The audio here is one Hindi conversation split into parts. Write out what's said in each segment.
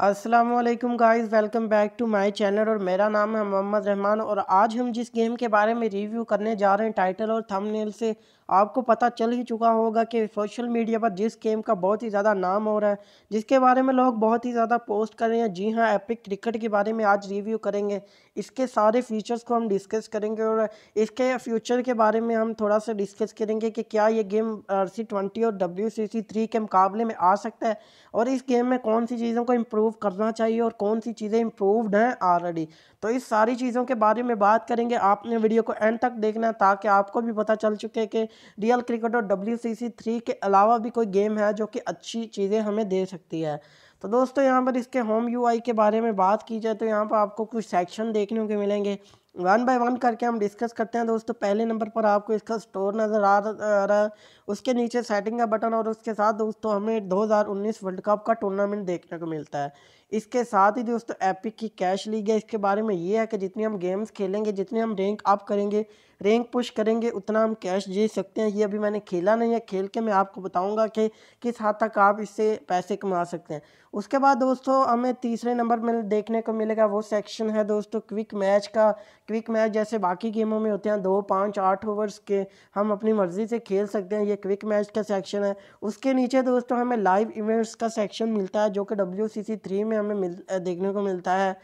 Aslam guys welcome back to my channel और मेरा नाम है मोहम्मद रहमान और आज हम जिस गेम के बारे में रिव्यू करने जा रहे हैं टाइटल और थंबनेल से आपको पता चल ही चुका होगा कि सोशल मीडिया पर जिस गेम का बहुत ही ज़्यादा नाम हो रहा है जिसके बारे में लोग बहुत ही ज़्यादा पोस्ट कर रहे हैं जी हाँ एपिक क्रिकेट के बारे में आज रिव्यू करेंगे इसके सारे फीचर्स को हम डिस्कस करेंगे और इसके फ्यूचर के बारे में हम थोड़ा सा डिस्कस करेंगे कि क्या ये गेम आर सी ट्वेंटी और डब्ल्यू सी सी थ्री के मुकाबले में आ सकता है और इस गेम में कौन सी चीज़ों को इम्प्रूव करना चाहिए और कौन सी चीज़ें इम्प्रूवड हैं ऑलरेडी तो इस सारी चीज़ों के बारे में बात करेंगे आपने वीडियो को एंड तक देखना ताकि आपको भी पता चल चुके कि रियल क्रिकेट और डब्ल्यू सी सी थ्री के अलावा भी कोई गेम है जो कि अच्छी चीज़ें हमें दे सकती है तो दोस्तों यहाँ पर इसके होम यू आई के बारे में बात की जाए तो यहाँ पर आपको कुछ सेक्शन देखने को मिलेंगे वन बाय वन करके हम डिस्कस करते हैं दोस्तों पहले नंबर पर आपको इसका स्टोर नज़र आ रहा है उसके नीचे सेटिंग का बटन और उसके साथ दोस्तों हमें 2019 वर्ल्ड कप का टूर्नामेंट देखने को मिलता है इसके साथ ही दोस्तों एपिक की कैश लीग है इसके बारे में ये है कि जितनी हम गेम्स खेलेंगे जितने हम रैंक अप करेंगे रैंक पुश करेंगे उतना हम कैश जीत सकते हैं ये अभी मैंने खेला नहीं है खेल के मैं आपको बताऊंगा कि किस हद तक आप इससे पैसे कमा सकते हैं उसके बाद दोस्तों हमें तीसरे नंबर में देखने को मिलेगा वो सेक्शन है दोस्तों क्विक मैच का क्विक मैच जैसे बाकी गेमों में होते हैं दो पाँच आठ ओवर्स के हम अपनी मर्ज़ी से खेल सकते हैं ये क्विक मैच का सेक्शन है उसके नीचे दोस्तों हमें लाइव इवेंट्स का सेक्शन मिलता है जो कि डब्ल्यू में हमें मिल देखने को मिलता है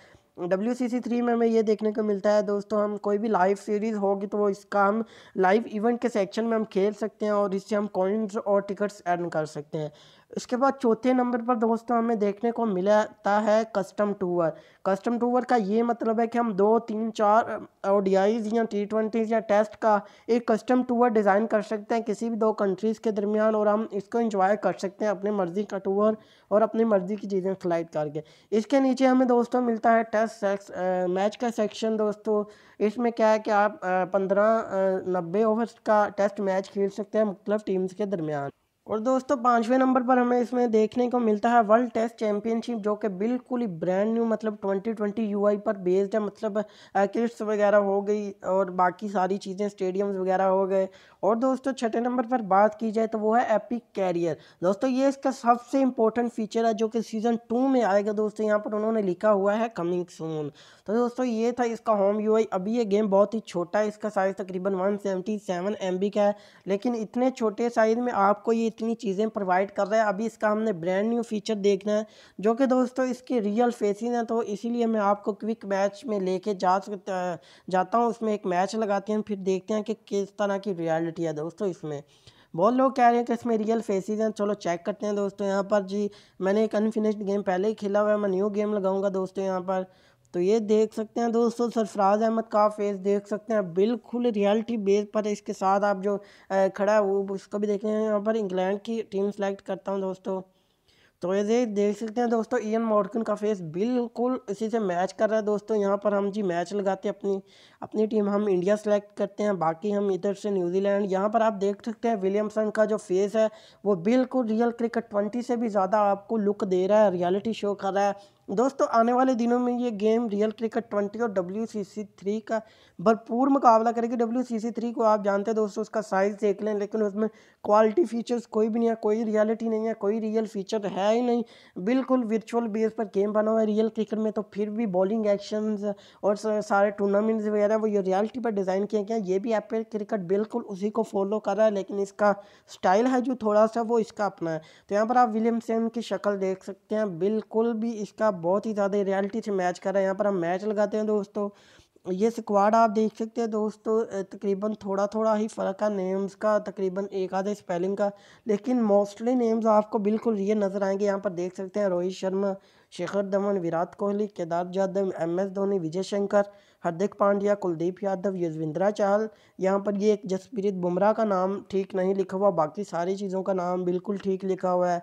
डब्ल्यू सी सी थ्री में हमें ये देखने को मिलता है दोस्तों हम कोई भी लाइव सीरीज़ होगी तो वो इसका हम लाइव इवेंट के सेक्शन में हम खेल सकते हैं और इससे हम कॉइन्स और टिकट्स अर्न कर सकते हैं इसके बाद चौथे नंबर पर दोस्तों हमें देखने को मिलाता है कस्टम टूअर कस्टम टूअर का ये मतलब है कि हम दो तीन चार ओडियाईज या टी ट्वेंटीज़ या टेस्ट का एक कस्टम टूअर डिज़ाइन कर सकते हैं किसी भी दो कंट्रीज़ के दरमियान और हम इसको इंजॉय कर सकते हैं अपने मर्ज़ी का टूअर और अपनी मर्ज़ी की चीज़ें सिलेक्ट करके इसके नीचे हमें दोस्तों मिलता है टेस्ट सेक्स मैच का सेक्शन दोस्तों इसमें क्या है कि आप पंद्रह नब्बे ओवर्स का टेस्ट मैच खेल सकते हैं मुख्तफ टीम्स के दरमियान और दोस्तों पाँचवें नंबर पर हमें इसमें देखने को मिलता है वर्ल्ड टेस्ट चैंपियनशिप जो कि बिल्कुल ही ब्रांड न्यू मतलब 2020 यूआई पर बेस्ड है मतलब किट्स वगैरह हो गई और बाकी सारी चीज़ें स्टेडियम्स वगैरह हो गए और दोस्तों छठे नंबर पर बात की जाए तो वो है एपिक कैरियर दोस्तों ये इसका सबसे इंपॉर्टेंट फीचर है जो कि सीज़न टू में आएगा दोस्तों यहाँ पर उन्होंने लिखा हुआ है कमिंग सून तो दोस्तों ये था इसका होम यू अभी ये गेम बहुत ही छोटा है इसका साइज़ तकरीबन वन सेवेंटी का है लेकिन इतने छोटे साइज़ में आपको ये कितनी चीज़ें प्रोवाइड कर रहा है अभी इसका हमने ब्रांड न्यू फीचर देखना है जो कि दोस्तों इसकी रियल फेसिंग है तो इसीलिए मैं आपको क्विक मैच में लेके जा जाता हूँ उसमें एक मैच लगाते हैं फिर देखते हैं कि किस तरह की रियलिटी है दोस्तों इसमें बहुत लोग कह रहे हैं कि इसमें रियल फेसिस हैं चलो चेक करते हैं दोस्तों यहाँ पर जी मैंने एक अनफिनिश्ड गेम पहले ही खेला हुआ है मैं न्यू गेम लगाऊंगा दोस्तों यहाँ पर तो ये देख सकते हैं दोस्तों सरफराज अहमद का फेस देख सकते हैं बिल्कुल रियलिटी बेस पर इसके साथ आप जो खड़ा है वो उसको भी देखें यहाँ पर इंग्लैंड की टीम सेलेक्ट करता हूँ दोस्तों तो ये देख सकते हैं दोस्तों ईयन मॉडकन का फेस बिल्कुल इसी से मैच कर रहा है दोस्तों यहाँ पर हम जी मैच लगाते हैं अपनी अपनी टीम हम इंडिया सेलेक्ट करते हैं बाकी हम इधर से न्यूजीलैंड यहाँ पर आप देख सकते हैं विलियमसन का जो फेस है वो बिल्कुल रियल क्रिकेट ट्वेंटी से भी ज़्यादा आपको लुक दे रहा है रियलिटी शो कर रहा है दोस्तों आने वाले दिनों में ये गेम रियल क्रिकेट ट्वेंटी और डब्ल्यू सी सी थ्री का भरपूर मुकाबला करेगी डब्ल्यू सी सी थ्री को आप जानते हैं दोस्तों उसका साइज़ देख लें लेकिन उसमें क्वालिटी फ़ीचर्स कोई भी नहीं है कोई रियलिटी नहीं है कोई रियल फीचर है ही नहीं बिल्कुल वर्चुअल बेस पर गेम बना हुआ है रियल क्रिकेट में तो फिर भी बॉलिंग एक्शन और सारे टूर्नामेंट्स वगैरह वो ये रियलिटी पर डिज़ाइन किए गए ये भी एप क्रिकेट बिल्कुल उसी को फॉलो कर रहा है लेकिन इसका स्टाइल है जो थोड़ा सा वो इसका अपना है तो यहाँ पर आप विलियमसन की शक्ल देख सकते हैं बिल्कुल भी इसका बहुत ही ज़्यादा रियलिटी से मैच कर रहा है यहाँ पर हम मैच लगाते हैं दोस्तों ये स्क्वाड आप देख सकते हैं दोस्तों तकरीबन थोड़ा थोड़ा ही फ़र्क है नेम्स का तकरीबन एक आधे स्पेलिंग का लेकिन मोस्टली नेम्स आपको बिल्कुल ये नज़र आएंगे यहाँ पर देख सकते हैं रोहित शर्मा शेखर धवन विराट कोहली केदार यादव एम एस धोनी विजय शंकर हार्दिक पांड्या कुलदीप यादव युजविंद्रा चाहल यहाँ पर ये एक जसप्रीत बुमराह का नाम ठीक नहीं लिखा हुआ बाकी सारी चीज़ों का नाम बिल्कुल ठीक लिखा हुआ है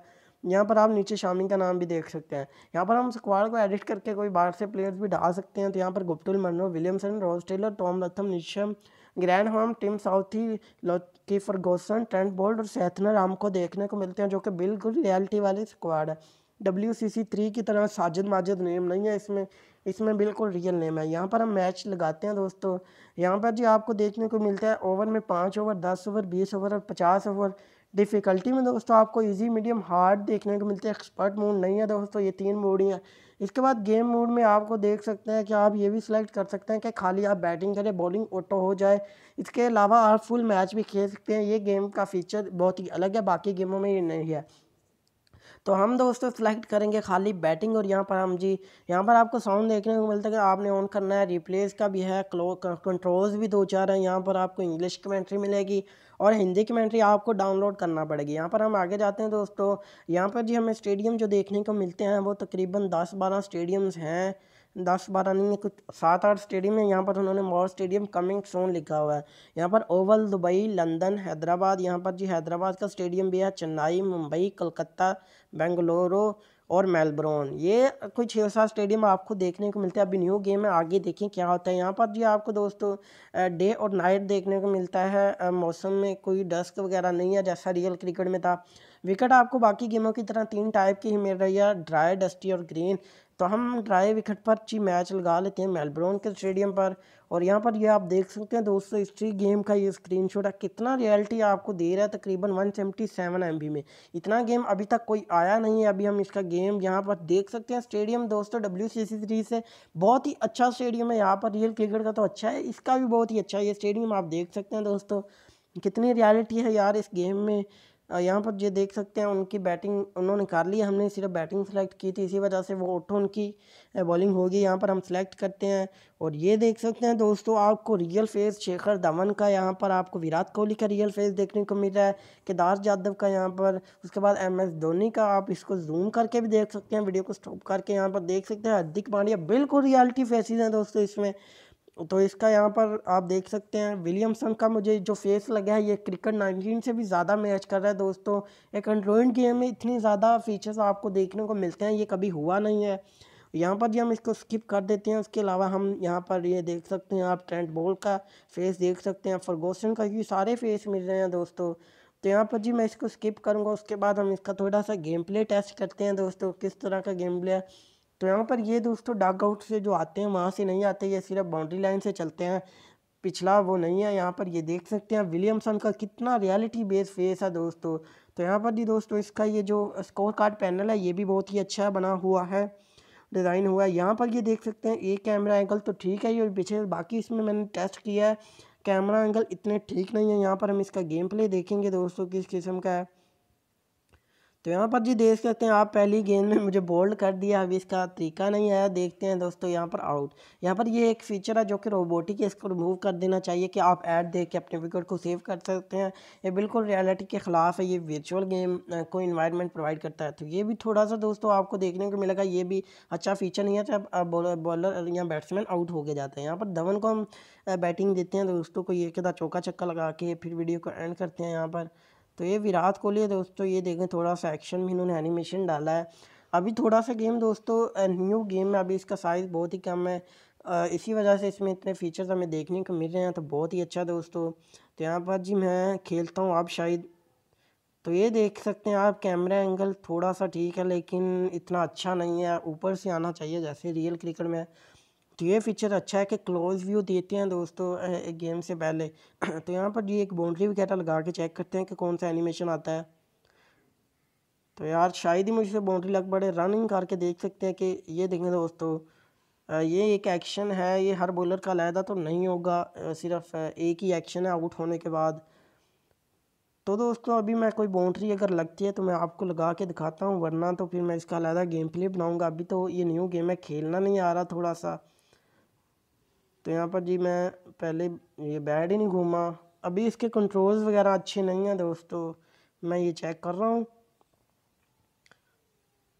यहाँ पर आप नीचे शामी का नाम भी देख सकते हैं यहाँ पर हम स्क्वाड को एडिट करके कोई बाहर से प्लेयर्स भी डाल सकते हैं तो यहाँ पर Guptill Munro Williamson Ross Taylor Tom Latham Neesham Grandhomme Tim Southee Lockie Ferguson Trent Boult और सैथनर को देखने को मिलते हैं जो कि बिल्कुल रियलिटी वाले स्क्वाड है डब्ल्यू सी सी थ्री की तरह साजिद माजिद नेम नहीं है इसमें इसमें बिल्कुल रियल नेम है यहाँ पर हम मैच लगाते हैं दोस्तों यहाँ पर जी आपको देखने को मिलता है ओवर में पाँच ओवर दस ओवर बीस ओवर और पचास ओवर डिफ़िकल्टी में दोस्तों आपको इजी मीडियम हार्ड देखने को मिलते हैं एक्सपर्ट मोड नहीं है दोस्तों ये तीन मोड ही हैं इसके बाद गेम मोड में आपको देख सकते हैं कि आप ये भी सिलेक्ट कर सकते हैं कि खाली आप बैटिंग करें बॉलिंग ऑटो हो जाए इसके अलावा आप फुल मैच भी खेल सकते हैं ये गेम का फीचर बहुत ही अलग है बाकी गेमों में ये नहीं है तो हम दोस्तों सेलेक्ट करेंगे खाली बैटिंग और यहाँ पर हम जी यहाँ पर आपको साउंड देखने को मिलता है कि आपने ऑन करना है रिप्लेस का भी है कंट्रोल्स भी दो चार हैं यहाँ पर आपको इंग्लिश कमेंट्री मिलेगी और हिंदी कमेंट्री आपको डाउनलोड करना पड़ेगी यहाँ पर हम आगे जाते हैं दोस्तों यहाँ पर जी हमें स्टेडियम जो देखने को मिलते हैं वो तकरीबन दस बारह स्टेडियम्स हैं दस बारह नहीं कुछ सात आठ स्टेडियम है यहाँ पर उन्होंने मॉर स्टेडियम कमिंग सोन लिखा हुआ है यहाँ पर ओवल दुबई लंदन हैदराबाद यहाँ पर जी हैदराबाद का स्टेडियम भी है चेन्नई मुंबई कलकत्ता बेंगलोरो और मेलबोर्न ये कोई छः सात स्टेडियम आपको देखने को मिलते हैं अभी न्यू गेम है आगे देखें क्या होता है यहाँ पर जी आपको दोस्तों डे और नाइट देखने को मिलता है मौसम में कोई डस्क वगैरह नहीं है जैसा रियल क्रिकेट में था विकेट आपको बाकी गेमों की तरह तीन टाइप की ही मिल रही है ड्राई डस्टी और ग्रीन तो हम ड्राइव ची मैच लगा लेते हैं मेलबर्न के स्टेडियम पर और यहाँ पर ये आप देख सकते हैं दोस्तों हिस्ट्री गेम का ये स्क्रीन है कितना रियलिटी आपको दे रहा है तकरीबन वन सेवेंटी सेवन एम में इतना गेम अभी तक कोई आया नहीं है अभी हम इसका गेम यहाँ पर देख सकते हैं स्टेडियम दोस्तों डब्ल्यू सी सी थ्री से बहुत ही अच्छा स्टेडियम है यहाँ पर रियल क्रिकेट का तो अच्छा है इसका भी बहुत ही अच्छा है ये स्टेडियम आप देख सकते हैं दोस्तों कितनी रियलिटी है यार इस गेम में यहाँ पर जो देख सकते हैं उनकी बैटिंग उन्होंने कर ली हमने सिर्फ बैटिंग सेलेक्ट की थी इसी वजह से वो ऑटो उनकी बॉलिंग होगी यहाँ पर हम सेलेक्ट करते हैं और ये देख सकते हैं दोस्तों आपको रियल फेस शेखर धवन का यहाँ पर आपको विराट कोहली का रियल फेस देखने को मिल रहा है केदार यादव का यहाँ पर उसके बाद एम एस धोनी का आप इसको जूम करके भी देख सकते हैं वीडियो को स्टॉप करके यहाँ पर देख सकते हैं हार्दिक पांड्या बिल्कुल रियलिटी फेसिस हैं दोस्तों इसमें तो इसका यहाँ पर आप देख सकते हैं विलियमसन का मुझे जो फेस लगा है ये क्रिकेट नाइनटीन से भी ज़्यादा मैच कर रहा है दोस्तों एक एंड्रॉइड गेम में इतने ज़्यादा फीचर्स आपको देखने को मिलते हैं ये कभी हुआ नहीं है यहाँ पर जी हम इसको स्किप कर देते हैं उसके अलावा हम यहाँ पर ये देख सकते हैं आप ट्रेंट बोल का फेस देख सकते हैं फरगोशन का ये सारे फेस मिल रहे हैं दोस्तों तो यहाँ पर जी मैं इसको स्किप करूँगा उसके बाद हम इसका थोड़ा सा गेम प्ले टेस्ट करते हैं दोस्तों किस तरह का गेम प्ले है तो यहाँ पर ये दोस्तों डाक आउट से जो आते हैं वहाँ से नहीं आते ये सिर्फ बाउंड्री लाइन से चलते हैं पिछला वो नहीं है यहाँ पर ये देख सकते हैं विलियमसन का कितना रियलिटी बेस फेस है दोस्तों तो यहाँ पर भी दोस्तों इसका ये जो स्कोर कार्ड पैनल है ये भी बहुत ही अच्छा बना हुआ है डिज़ाइन हुआ है यहाँ पर ये देख सकते हैं एक कैमरा एंगल तो ठीक है ये पीछे बाकी इसमें मैंने टेस्ट किया है कैमरा एंगल इतने ठीक नहीं है यहाँ पर हम इसका गेम प्ले देखेंगे दोस्तों किस किस्म का है तो यहाँ पर जी देख सकते हैं आप पहली गेंद में मुझे बोल्ड कर दिया अभी इसका तरीका नहीं आया देखते हैं दोस्तों यहाँ पर आउट यहाँ पर ये एक फीचर है जो कि रोबोटिक है इसको रिमूव कर देना चाहिए कि आप ऐड देख के अपने विकेट को सेव कर सकते हैं ये बिल्कुल रियलिटी के ख़िलाफ़ है ये वर्चुअल गेम को इन्वायरमेंट प्रोवाइड करता है तो ये भी थोड़ा सा दोस्तों आपको देखने को मिलेगा ये भी अच्छा फीचर नहीं है जब बॉलर या बैट्समैन आउट हो गया जाते हैं यहाँ पर धवन को हम बैटिंग देते हैं दोस्तों को ये कदा चौका चक्का लगा के फिर वीडियो को एंड करते हैं यहाँ पर तो ये विराट कोहली है दोस्तों ये देखें थोड़ा सा एक्शन में इन्होंने एनिमेशन डाला है अभी थोड़ा सा गेम दोस्तों न्यू गेम है अभी इसका साइज़ बहुत ही कम है इसी वजह से इसमें इतने फीचर्स हमें देखने को मिल रहे हैं तो बहुत ही अच्छा दोस्तों तो यहाँ पर जी मैं खेलता हूँ आप शायद तो ये देख सकते हैं आप कैमरा एंगल थोड़ा सा ठीक है लेकिन इतना अच्छा नहीं है ऊपर से आना चाहिए जैसे रियल क्रिकेट में तो ये फीचर अच्छा है कि क्लोज व्यू देते हैं दोस्तों गेम से पहले तो यहाँ पर ये एक बाउंड्री वगैरह लगा के चेक करते हैं कि कौन सा एनिमेशन आता है तो यार शायद ही मुझसे बाउंड्री लग पड़े रनिंग करके देख सकते हैं कि ये देखें दोस्तों ये एक एक्शन है ये हर बॉलर का लायदा तो नहीं होगा सिर्फ एक ही एक्शन है आउट होने के बाद तो दोस्तों अभी मैं कोई बाउंड्री अगर लगती है तो मैं आपको लगा के दिखाता हूँ वरना तो फिर मैं इसका लायदा गेम प्ले बनाऊँगा अभी तो ये न्यू गेम है खेलना नहीं आ रहा थोड़ा सा तो यहाँ पर जी मैं पहले ये बैड ही नहीं घूमा अभी इसके कंट्रोल्स वगैरह अच्छे नहीं हैं दोस्तों मैं ये चेक कर रहा हूँ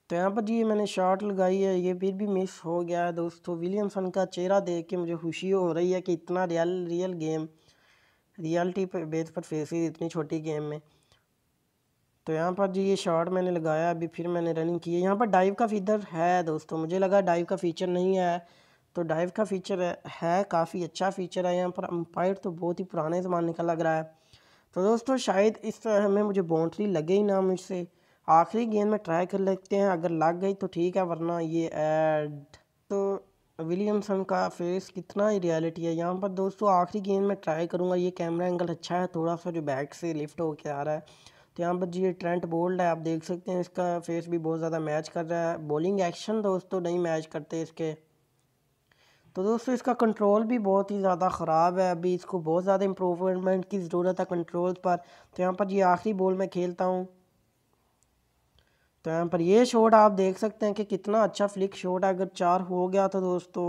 तो यहाँ पर जी मैंने शॉट लगाई है ये फिर भी मिस हो गया है दोस्तों विलियमसन का चेहरा देख के मुझे खुशी हो रही है कि इतना रियल रियल गेम रियलिटी पर बेस पर फेसिस इतनी छोटी गेम में तो यहाँ पर जी ये शॉट मैंने लगाया अभी फिर मैंने रनिंग की है यहाँ पर डाइव का फीचर है दोस्तों मुझे लगा डाइव का फीचर नहीं है तो डाइव का फीचर है, है काफ़ी अच्छा फीचर है यहाँ पर अम्पायर तो बहुत ही पुराने ज़माने का लग रहा है तो दोस्तों शायद इस तरह में मुझे बाउंड्री लगे ही ना मुझसे आखिरी गेंद में ट्राई कर लेते हैं अगर लग गई तो ठीक है वरना ये एड तो विलियमसन का फेस कितना ही रियलिटी है यहाँ पर दोस्तों आखिरी गेंद में ट्राई करूँगा ये कैमरा एंगल अच्छा है थोड़ा सा जो बैक से लिफ्ट होके आ रहा है तो यहाँ पर जी ट्रेंट बोल्ड है आप देख सकते हैं इसका फेस भी बहुत ज़्यादा मैच कर रहा है बॉलिंग एक्शन दोस्तों नहीं मैच करते इसके तो दोस्तों इसका कंट्रोल भी बहुत ही ज़्यादा ख़राब है अभी इसको बहुत ज़्यादा इम्प्रूवमेंट की ज़रूरत है कंट्रोल पर तो यहाँ पर ये आखिरी बॉल में खेलता हूँ तो यहाँ पर ये शॉट आप देख सकते हैं कि कितना अच्छा फ्लिक शॉट है अगर चार हो गया तो दोस्तों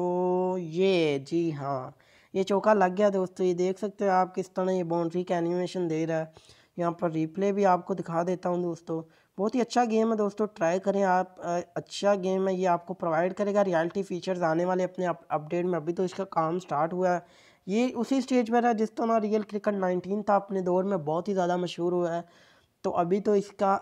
ये जी हाँ ये चौका लग गया दोस्तों ये देख सकते हैं आप किस तरह ये बाउंड्री का एनिमेशन दे रहा है यहाँ पर रिप्ले भी आपको दिखा देता हूँ दोस्तों बहुत ही अच्छा गेम है दोस्तों ट्राई करें आप अच्छा गेम है ये आपको प्रोवाइड करेगा रियलिटी फीचर्स आने वाले अपने अपडेट में अभी तो इसका काम स्टार्ट हुआ है ये उसी स्टेज पर है जिस तरह तो रियल क्रिकेट नाइनटीन था अपने दौर में बहुत ही ज़्यादा मशहूर हुआ है तो अभी तो इसका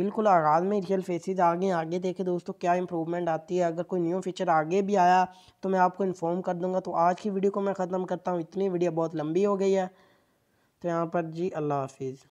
बिल्कुल आगाज़ में रियल आ आगे आगे देखें दोस्तों क्या इंप्रूवमेंट आती है अगर कोई न्यू फीचर आगे भी आया तो मैं आपको इन्फॉर्म कर दूंगा तो आज की वीडियो को मैं ख़त्म करता हूँ इतनी वीडियो बहुत लंबी हो गई है तो यहाँ पर जी अल्लाह हाफिज़